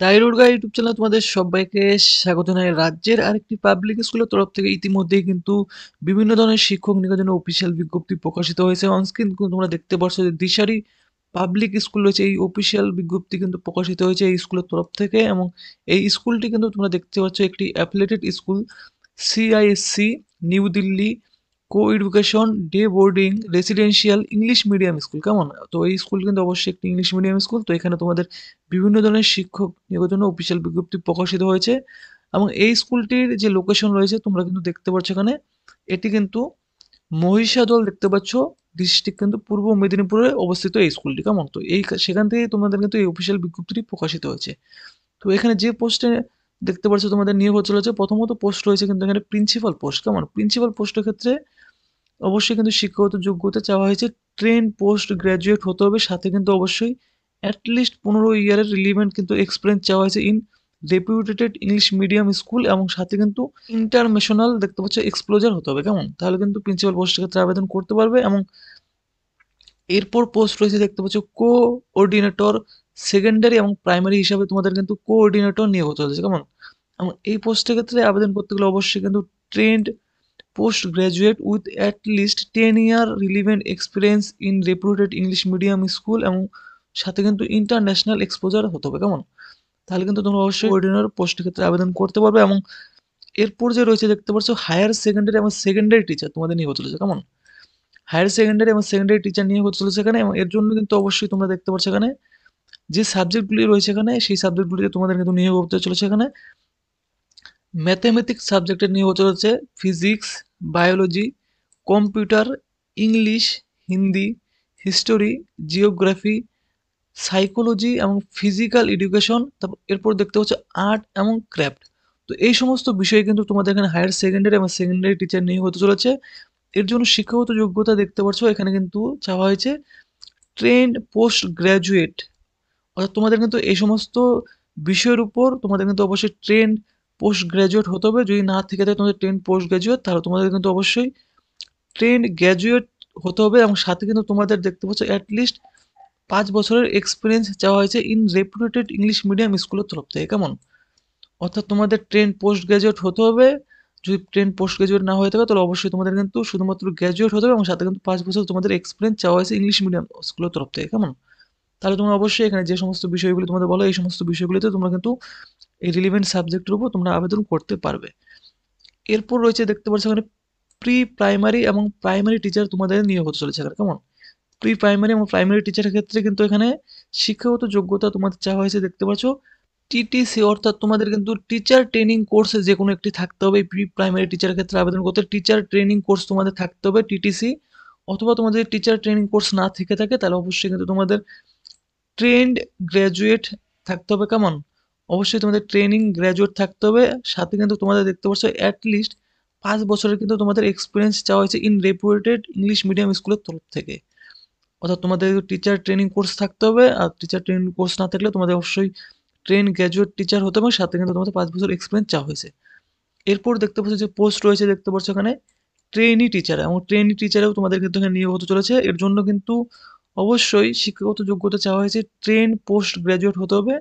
দায়ের YouTube channel তোমাদের সবাইকে স্বাগত জানাই রাজ্যের আরেকটি পাবলিক স্কুলের তরফ থেকে ইতিমধ্যেই কিন্তু বিভিন্ন ধরনের শিক্ষক নিয়োগের অফিসিয়াল বিজ্ঞপ্তি প্রকাশিত হয়েছে অনস্ক্রিন কিন্তু তোমরা দেখতে পাচ্ছ যে দিশারি পাবলিক স্কুল রয়েছে এই অফিসিয়াল বিজ্ঞপ্তি কিন্তু প্রকাশিত হয়েছে এই স্কুলের তরফ থেকে এবং এই স্কুলটি কিন্তু তোমরা দেখতে পাচ্ছ একটি affiliated school CISC new Delhi co education day boarding residential English medium school কেমন তো এই স্কুল কিন্তু অবশ্যই একটি ইংলিশ মিডিয়াম স্কুল তো এখানে তোমাদের বিভিন্ন ধরনের শিক্ষক নিয়োগের জন্য অফিসিয়াল বিজ্ঞপ্তি প্রকাশিত হয়েছে এবং এই স্কুলটির যে লোকেশন রয়েছে তোমরা কিন্তু দেখতে পাচ্ছ এখানে এটি কিন্তু মহিষাদল দেখতে পাচ্ছ ডিস্ট্রিক্ট কিন্তু পূর্ব মেদিনীপুরে অবস্থিত এই স্কুলটি কেমন তো এই সেখান থেকে তোমাদের কিন্তু এই অফিসিয়াল বিজ্ঞপ্তিটি প্রকাশিত হয়েছে তো এখানে যে পোস্টে দেখতে পাচ্ছ তোমাদের নিয়োগ হচ্ছে প্রথমত পোস্ট রয়েছে কিন্তু এখানে প্রিন্সিপাল পোস্ট কেমন প্রিন্সিপাল পোস্টের ক্ষেত্রে অবশ্যই কিন্তু শিক্ষাগত যোগ্যতা চাওয়া হয়েছে ট্রেন পোস্ট গ্র্যাজুয়েট হতে হবে সাথে কিন্তু অবশ্যই অ্যাটলিস্ট পনেরো ইয়ারের রিলিভেন্ট কিন্তু এক্সপিরিয়েন্স চাওয়া হয়েছে in deputed English medium school এবং সাথে কিন্তু ইন্টারন্যাশনাল দেখতে পাচ্ছ এক্সপ্লোজার হতে হবে কেমন তাহলে কিন্তু প্রিন্সিপাল পোস্টের ক্ষেত্রে আবেদন করতে পারবে এবং এরপর পোস্ট রয়েছে দেখতে পাচ্ছ কোঅর্ডিনেটর সেকেন্ডারি এবং প্রাইমারি হিসাবে তোমাদের কিন্তু কোঅর্ডিনেটর নিয়োগ হতে চলেছে কেমন এবং এই পোস্টের ক্ষেত্রে আবেদন করতে গেলে অবশ্যই কিন্তু trained graduate with at least ten year relevant experience in reputed English medium school এবং সাথে কিন্তু ইন্টারন্যাশনাল এক্সপোজার হতে হবে কেমন তাহলে কিন্তু তোমরা অবশ্যই কোঅর্ডিনেটর পোস্টের ক্ষেত্রে আবেদন করতে পারবে এবং এরপর যে রয়েছে দেখতে পাচ্ছ হায়ার সেকেন্ডারি এবং সেকেন্ডারি টিচার তোমাদের নিয়ে হতে চলেছে কেমন হায়ার সেকেন্ডারি এবং সেকেন্ডারি টিচার নিয়ে হতে চলেছে এখানে এবং এর জন্য কিন্তু অবশ্যই তোমরা দেখতে পাচ্ছ এখানে যে সাবজেক্টগুলি রয়েছে এখানে সেই সাবজেক্টগুলিতে তোমাদের কিন্তু নিয়োগ হতে চলেছে এখানে ম্যাথামেটিক্স সাবজেক্টের নিয়ে হতে হচ্ছে physics biology computer English Hindi history geography psychology এবং ফিজিক্যাল এডুকেশন তারপর এরপর দেখতে হচ্ছে আর্ট এবং ক্র্যাফট তো এই সমস্ত বিষয়ে কিন্তু তোমাদের এখানে হায়ার সেকেন্ডারি এবং সেকেন্ডারি টিচার নিয়ে হতে চলেছে এর জন্য শিক্ষাগত যোগ্যতা দেখতে পাচ্ছ এখানে কিন্তু চাওয়া হয়েছে ট্রেন্ড পোস্ট গ্র্যাজুয়েট অর্থাৎ তোমাদের কিন্তু এই সমস্ত বিষয়ের উপর তোমাদের কিন্তু অবশ্যই ট্রেন্ড পোস্ট গ্র্যাজুয়েট হতে হবে যদি না থেকে থাকে তোমাদের ট্রেন পোস্ট গ্র্যাজুয়েট তাহলে তোমাদের কিন্তু অবশ্যই ট্রেন গ্র্যাজুয়েট হতে হবে এবং সাথে কিন্তু তোমাদের দেখতে পাচ্ছ অ্যাটলিস্ট পাঁচ বছরের এক্সপিরিয়েন্স চাওয়া হয়েছে ইন রেপুটেড ইংলিশ মিডিয়াম স্কুলের তরফ থেকে কেমন অর্থাৎ তোমাদের ট্রেন পোস্ট গ্র্যাজুয়েট হতে হবে যদি ট্রেন পোস্ট গ্র্যাজুয়েট না হয়ে থাকে তাহলে অবশ্যই তোমাদের কিন্তু শুধুমাত্র গ্র্যাজুয়েট হতে হবে এবং সাথে কিন্তু পাঁচ বছর তোমাদের এক্সপিরিয়েন্স চাওয়া হয়েছে ইংলিশ মিডিয়াম স্কুলের তরফ থেকে কেমন তাহলে তোমরা অবশ্যই এখানে যে সমস্ত বিষয়গুলি তোমাদের বলো এই সমস্ত বিষয়গুলিতে তোমরা কিন্তু এই রিলিভেন্ট সাবজেক্টের উপর তোমরা আবেদন করতে পারবে এরপর রয়েছে দেখতে পাচ্ছ এখানে প্রি প্রাইমারি এবং প্রাইমারি টিচার তোমাদের নিয়োগ হতে চলেছে এখানে কেমন প্রি প্রাইমারি এবং প্রাইমারি টিচারের ক্ষেত্রে কিন্তু এখানে শিক্ষাগত যোগ্যতা তোমাদের চাওয়া হয়েছে দেখতে পাচ্ছ টিটিসি অর্থাৎ তোমাদের কিন্তু টিচার ট্রেনিং কোর্সে যে কোনো একটি থাকতে হবে প্রি প্রাইমারি টিচারের ক্ষেত্রে আবেদন করতে টিচার ট্রেনিং কোর্স তোমাদের থাকতে হবে টিটিসি অথবা তোমাদের টিচার ট্রেনিং কোর্স না থেকে থাকে তাহলে অবশ্যই কিন্তু তোমাদের ট্রেন্ড গ্র্যাজুয়েট থাকতে হবে কেমন অবশ্যই তোমাদের ট্রেনিং গ্র্যাজুয়েট থাকতে হবে সাথে কিন্তু তোমাদের দেখতে পাচ্ছ অ্যাটলিস্ট পাঁচ বছরের কিন্তু তোমাদের এক্সপিরিয়েন্স চাওয়া হয়েছে ইন রেপুটেড ইংলিশ মিডিয়াম স্কুলের তরফ থেকে অর্থাৎ তোমাদের টিচার ট্রেনিং কোর্স থাকতে হবে আর টিচার ট্রেনিং কোর্স না থাকলে তোমাদের অবশ্যই ট্রেন গ্র্যাজুয়েট টিচার হতে হবে সাথে কিন্তু তোমাদের পাঁচ বছর এক্সপিরিয়েন্স চাওয়া হয়েছে এরপর দেখতে পাচ্ছ যে পোস্ট রয়েছে দেখতে পাচ্ছ এখানে ট্রেনি টিচার এবং ট্রেনি টিচারেও তোমাদের কিন্তু এখানে নিয়োগ হতে চলেছে এর জন্য কিন্তু অবশ্যই শিক্ষাগত যোগ্যতা চাওয়া হয়েছে ট্রেন পোস্ট গ্র্যাজুয়েট হতে হবে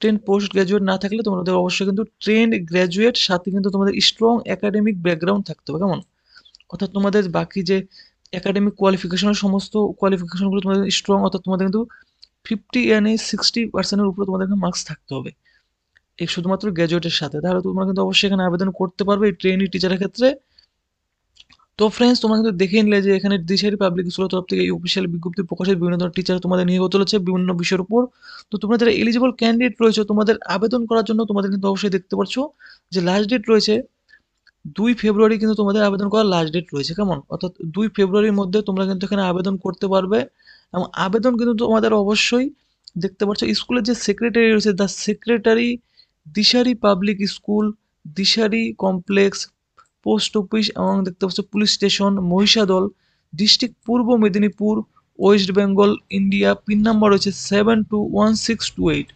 ট্রেন্ড পোস্ট গ্র্যাজুয়েট না থাকলে তোমাদের অবশ্যই কিন্তু ট্রেন্ড গ্রাজুয়েট সাথে কিন্তু তোমাদের স্ট্রং একাডেমিক ব্যাকগ্রাউন্ড থাকতে হবে কেমন অর্থাৎ তোমাদের বাকি যে একাডেমিক কোয়ালিফিকেশনের সমস্ত কোয়ালিফিকেশনগুলো তোমাদের স্ট্রং অর্থাৎ তোমাদের কিন্তু ফিফটি এনে সিক্সটি পার্সেন্টের উপরে তোমাদের মার্কস থাকতে হবে এই শুধুমাত্র গ্র্যাজুয়েটের সাথে তাহলে তোমরা কিন্তু অবশ্যই এখানে আবেদন করতে পারবে এই ট্রেনি টিচারের ক্ষেত্রে তো ফ্রেন্ডস তোমরা কিন্তু দেখে নিলে যে এখানে দিশারি পাবলিক স্কুলের তরফ থেকে এই অফিসিয়াল বিজ্ঞপ্তি প্রকাশের বিভিন্ন ধরনের টিচার তোমাদের নিয়োগ চলেছে বিভিন্ন বিষয়ের উপর তো তোমরা যারা এলিজিবল ক্যান্ডিডেট রয়েছে তোমাদের আবেদন করার জন্য তোমাদের কিন্তু অবশ্যই দেখতে পাচ্ছ যে লাস্ট ডেট রয়েছে দুই ফেব্রুয়ারি কিন্তু তোমাদের আবেদন করার লাস্ট ডেট রয়েছে কেমন অর্থাৎ দুই ফেব্রুয়ারির মধ্যে তোমরা কিন্তু এখানে আবেদন করতে পারবে এবং আবেদন কিন্তু তোমাদের অবশ্যই দেখতে পাচ্ছ স্কুলের যে সেক্রেটারি রয়েছে the secretary Dishari public school Dishari complex post office এবং দেখতে পাচ্ছ police station Mahishadal district Purba Medinipur West Bengal India pin number রয়েছে seven two one six two eight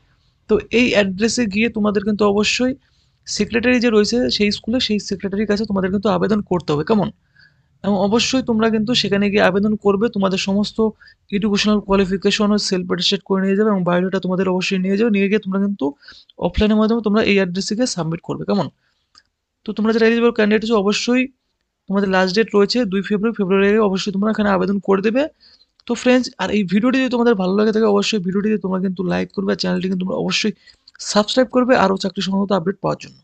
তো এই অ্যাড্রেসে গিয়ে তোমাদের কিন্তু অবশ্যই সেক্রেটারি যে রয়েছে সেই স্কুলে সেই সেক্রেটারির কাছে তোমাদের কিন্তু আবেদন করতে হবে কেমন এবং অবশ্যই তোমরা কিন্তু সেখানে গিয়ে আবেদন করবে তোমাদের সমস্ত এডুকেশনাল কোয়ালিফিকেশনও সেলফ অ্যাটেস্টেড করে নিয়ে যাবে এবং বায়োডাটা তোমাদের অবশ্যই নিয়ে যাবে নিয়ে গিয়ে তোমরা কিন্তু অফলাইনের মাধ্যমে তোমরা এই অ্যাড্রেসে গিয়ে সাবমিট করবে কেমন তো তোমরা যারা এলিজিবল ক্যান্ডিডেট আছো অবশ্যই তোমাদের লাস্ট ডেট রয়েছে দুই ফেব্রুয়ারি ফেব্রুয়ারি অবশ্যই তোমরা এখানে আবেদন করে দেবে তো ফ্রেন্ডস আর এই ভিডিওটি যদি তোমাদের ভালো লাগে থাকে অবশ্যই ভিডিওটি তোমরা কিন্তু লাইক করবে চ্যানেলটি কিন্তু তোমরা অবশ্যই সাবস্ক্রাইব করবে আরও চাকরি সংক্রান্ত আপডেট পাওয়ার জন্য